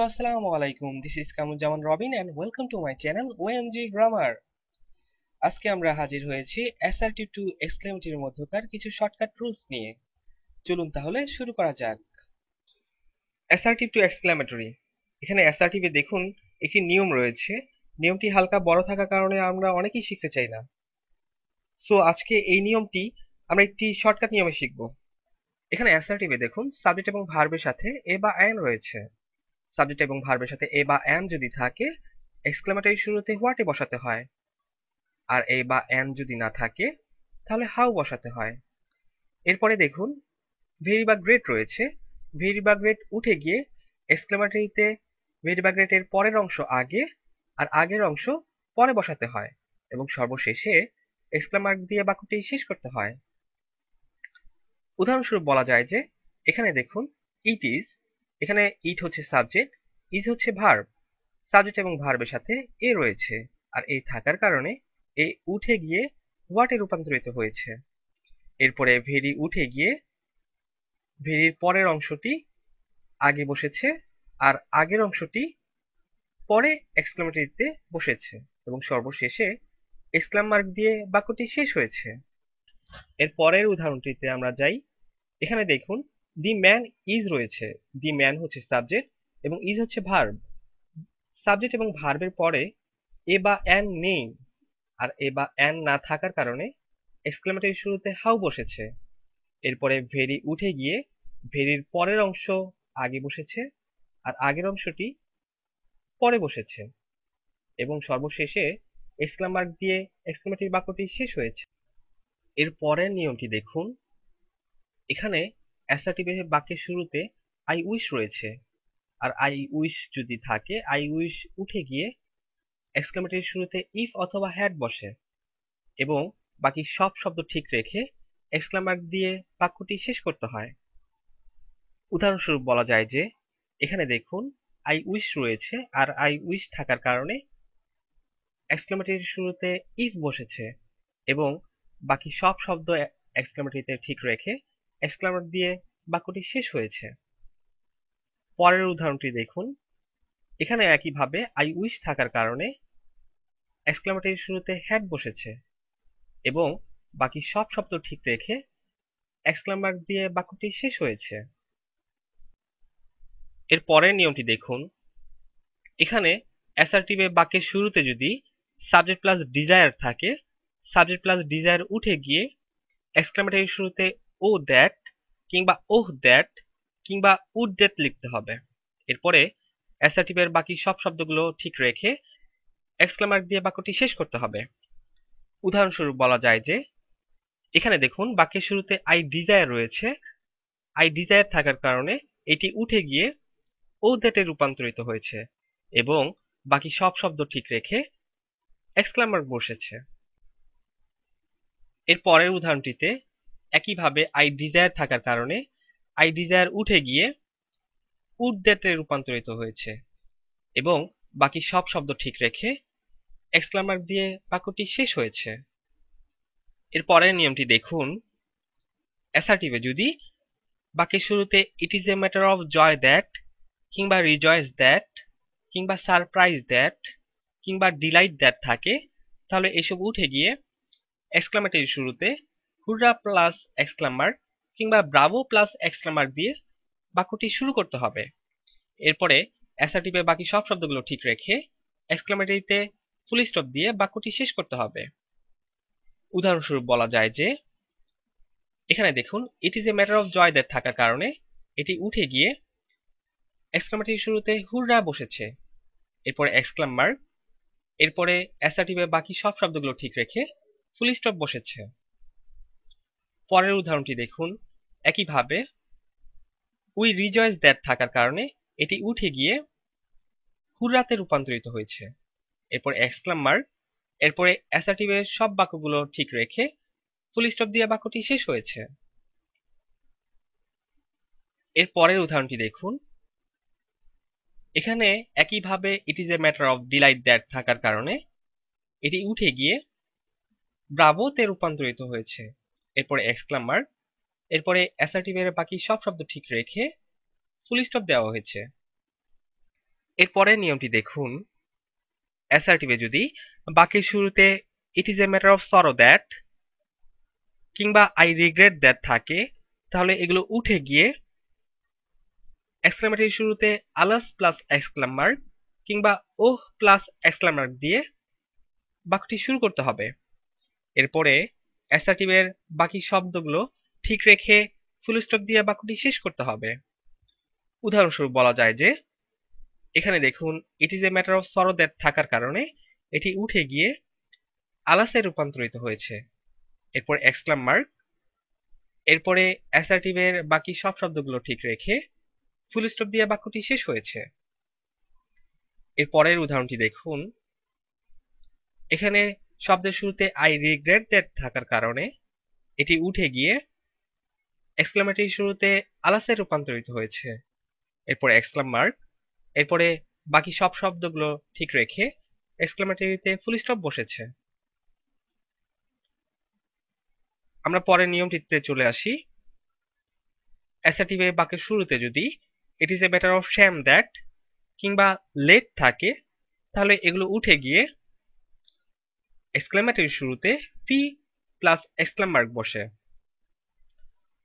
Hello, আসসালামু আলাইকুম this is Kamujaman Robin and welcome to my channel OMG grammar আজকে আমরা হাজির হয়েছি assertive টু exclamative এর মধ্যকার কিছু শর্টকাট রুলস নিয়ে। চলুন তাহলে শুরু করা যাক। assertive টু এক্সক্লেমেটরি এখানে assertive এ দেখুন একটি নিয়ম রয়েছে। নিয়মটি হালকা বড় থাকার কারণে আমরা অনেকেই শিখতে চাই না। সো আজকে এই নিয়মটি আমরা একটি শর্টকাট নিয়মে শিখব। এখানে assertive এ দেখুন সাবজেক্ট এবং ভার্বের সাথে এ বা অ্যান রয়েছে। সাবজেক্ট এবং ভার্বের সাথে এ বা অ্যাম যদি থাকে এক্সক্লেমেটারি শুরুতে হোয়াটে বসাতে হয় আর এ বা অ্যাম যদি না থাকে তাহলে হাউ বসাতে হয় এরপরে দেখুন ভেরি বা গ্রেট রয়েছে ভেরি বা গ্রেট উঠে গিয়ে এক্সক্লেমেটারিতে ভেরি বা গ্রেটের পরের অংশ আগে আর আগের অংশ পরে বসাতে হয় এবং সর্বশেষে এক্সক্লেমার্ক দিয়ে বাক্যটি শেষ করতে হয় উদাহরণস্বরূপ বলা যায় যে এখানে দেখুন ইট ইজ এখানে ইট হচ্ছে সাবজেক্ট ইজ হচ্ছে ভার্ব সাবজেক্ট এবং ভার্বের সাথে এ রয়েছে আর এই থাকার কারণে এ উঠে গিয়ে হোয়াটে রূপান্তরিত হয়েছে এরপরে ভেরি উঠে গিয়ে ভেরির পরের অংশটি আগে বসেছে আর আগের অংশটি পরে এক্সক্লামেটরিতে বসেছে এবং সর্বশেষে এক্সক্লাম মার্ক দিয়ে বাক্যটি শেষ হয়েছে এর পরের উদাহরণটিতে আমরা যাই এখানে দেখুন দি ম্যান ইজ রয়েছে দি ম্যান হচ্ছে সাবজেক্ট এবং ইজ হচ্ছে ভার্ব সাবজেক্ট এবং ভার্বের পরে এ বা অ্যান নেই আর এ বা অ্যান না থাকার কারণে এক্সক্লামেটারি শুরুতে হাউ বসেছে এরপরে ভেরি উঠে গিয়ে ভেরির পরের অংশ আগে বসেছে আর আগের অংশটি পরে বসেছে এবং সর্বশেষে এক্সক্লাম মার্ক দিয়ে এক্সক্লামেটরি বাক্যটি শেষ হয়েছে এর পরের নিয়মটি দেখুন এখানে অ্যাসারটিভের বাক্যের শুরুতে আই উইশ রয়েছে আর আই উইশ যদি থাকে আই উইশ উঠে গিয়ে এক্সক্লামেটারির শুরুতে ইফ অথবা হ্যাড বসে এবং বাকি সব শব্দ ঠিক রেখে এক্সক্লামার দিয়ে বাক্যটি শেষ করতে হয় উদাহরণস্বরূপ বলা যায় যে এখানে দেখুন আই উইশ রয়েছে আর আই উইশ থাকার কারণে এক্সক্লামেটারির শুরুতে ইফ বসেছে এবং বাকি সব শব্দ এক্সক্লামেটারিতে ঠিক রেখে এক্সক্লামার দিয়ে বাক্যটি শেষ হয়েছে পরের উদাহরণটি দেখুন এখানে একইভাবে আই উইশ থাকার কারণে এক্সক্লামেটের শুরুতে হ্যাড বসেছে এবং বাকি সব শব্দ ঠিক রেখে এক্সক্লামার দিয়ে বাক্যটি শেষ হয়েছে এর পরের নিয়মটি দেখুন এখানে অ্যাসার্টিভে বাক্যের শুরুতে যদি সাবজেক্ট প্লাস ডিজায়ার থাকে সাবজেক্ট প্লাস ডিজায়ার উঠে গিয়ে এক্সক্লামেটারি শুরুতে "ও oh দ্যাট" কিংবা "ওহ oh দ্যাট" কিংবা "উড oh দ্যাট" লিখতে হবে, এরপরে অ্যাসার্টিভের বাকি সব শব্দগুলো ঠিক রেখে এক্সক্লেমার্ক দিয়ে বাক্যটি শেষ করতে হবে। উদাহরণস্বরূপ বলা যায় যে, এখানে দেখুন বাক্যের শুরুতে "আই ডিজায়ার" রয়েছে, "আই ডিজায়ার" থাকার কারণে এটি উঠে গিয়ে "ও দ্যাটে রূপান্তরিত হয়েছে এবং বাকি সব শব্দ ঠিক রেখে এক্সক্লেমার্ক বসেছে। এর পরের উদাহরণটিতে একইভাবে আই ডিজায়ার থাকার কারণে আই ডিজায়ার উঠে গিয়ে উড রূপান্তরিত হয়েছে এবং বাকি সব শব্দ ঠিক রেখে এক্সক্লামার দিয়ে বাক্যটি শেষ হয়েছে এর পরের নিয়মটি দেখুন অ্যাসার্টিভে যদি বাকি শুরুতে it is a matter of joy that কিংবা রিজয়েস দ্যাট কিংবা সারপ্রাইজ দ্যাট কিংবা ডিলাইট দ্যাট থাকে তাহলে এসব উঠে গিয়ে এক্সক্লামেটারি শুরুতে হুররা প্লাস এক্সক্লামার কিংবা ব্রাভো প্লাস এক্সক্লামার দিয়ে বাক্যটি শুরু করতে হবে এরপরে অ্যাসার্টিভে বাকি সব শব্দগুলো ঠিক রেখে এক্সক্লামেটরিতে ফুল স্টপ দিয়ে বাক্যটি শেষ করতে হবে উদাহরণস্বরূপ বলা যায় যে এখানে দেখুন it is a matter of joy that থাকার কারণে এটি উঠে গিয়ে এক্সক্লামেটরির শুরুতে হুররা বসেছে এরপরে এক্সক্লাম এরপরে অ্যাসার্টিভে বাকি সব শব্দগুলো ঠিক রেখে ফুল স্টপ বসেছে পরের উদাহরণটি দেখুন একইভাবে উই রিজয়েস দ্যাট থাকার কারণে এটি উঠে গিয়ে হুররাতে রূপান্তরিত হয়েছে এরপর এক্সক্লাম মার্ক এরপরে অ্যাসার্টিভের সব বাক্যগুলো ঠিক রেখে ফুল স্টপ দিয়ে বাক্যটি শেষ হয়েছে এর পরের উদাহরণটি দেখুন এখানে একইভাবে it is a matter of delight that থাকার কারণে এটি উঠে গিয়ে ব্রাভোতে রূপান্তরিত হয়েছে এরপরে এক্সক্লামার মার্ক এরপরে অ্যাসার্টিভের বাকি সব শব্দ ঠিক রেখে ফুল স্টপ দেওয়া হয়েছে এরপরে নিয়মটি দেখুন অ্যাসার্টিভে যদি বাকি শুরুতে it is a matter of sorrow that কিংবা আই রিগ্রেট দ্যাট থাকে তাহলে এগুলো উঠে গিয়ে এক্সক্লামেটির শুরুতে আলাস প্লাস এক্সক্লামার কিংবা ওহ প্লাস এক্সক্লামার দিয়ে বাক্যটি শুরু করতে হবে এরপরে অ্যাসার্টিভের বাকি শব্দগুলো ঠিক রেখে ফুলস্টপ দিয়ে বাক্যটি শেষ করতে হবে উদাহরণস্বরূপ বলা যায় যে এখানে দেখুন it is a matter of that থাকার কারণে এটি উঠে গিয়ে আলাসে রূপান্তরিত হয়েছে এরপর এক্সক্লাম মার্ক এরপরে অ্যাসার্টিভের বাকি সব শব্দগুলো ঠিক রেখে ফুলস্টপ দিয়ে বাক্যটি শেষ হয়েছে এর পরের উদাহরণটি দেখুন এখানে শব্দের শুরুতে আই রিগ্রেট দ্যাট থাকার কারণে এটি উঠে গিয়ে এক্সক্লামেটির শুরুতে আলাসে রূপান্তরিত হয়েছে এরপরে এক্সক্লাম মার্ক এরপরে বাকি সব শব্দগুলো ঠিক রেখে এক্সক্লামেটারিতে ফুল স্টপ বসেছে আমরা পরের নিয়মটিতে চলে আসি অ্যাসার্টিভে বাক্যের শুরুতে যদি it is a matter of shame that কিংবা লেট থাকে তাহলে এগুলো উঠে গিয়ে এক্সক্লেমেটরির শুরুতে ফি প্লাস এক্সক্লাম মার্ক বসে।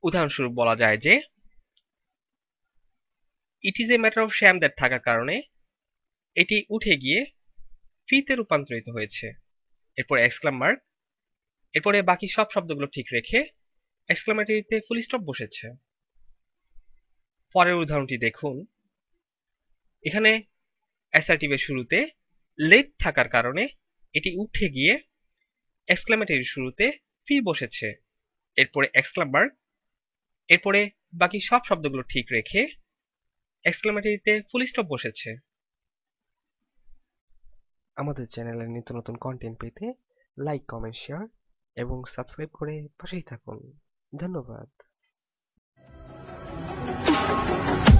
উদাহরণস্বরূপ বলা যায় যে, "it is a matter of shame that" থাকার কারণে এটি উঠে গিয়ে ফিতে রূপান্তরিত হয়েছে, এরপর এক্সক্লাম মার্ক, এরপর বাকি সব শব্দগুলো ঠিক রেখে এক্সক্লেমেটরিতে ফুল স্টপ বসেছে। পরের উদাহরণটি দেখুন, এখানে অ্যাসার্টিভের শুরুতে "লেট" থাকার কারণে এটি উঠে গিয়ে এক্সক্লামেটের শুরুতে ফি বসেছে এরপরে এক্সক্লামার এরপরে বাকি সব শব্দগুলো ঠিক রেখে এক্সক্লামেটারিতে ফুল স্টপ বসেছে আমাদের চ্যানেলের নিত্য নতুন কন্টেন্ট পেতে লাইক কমেন্ট শেয়ার এবং সাবস্ক্রাইব করে পাশেই থাকুন ধন্যবাদ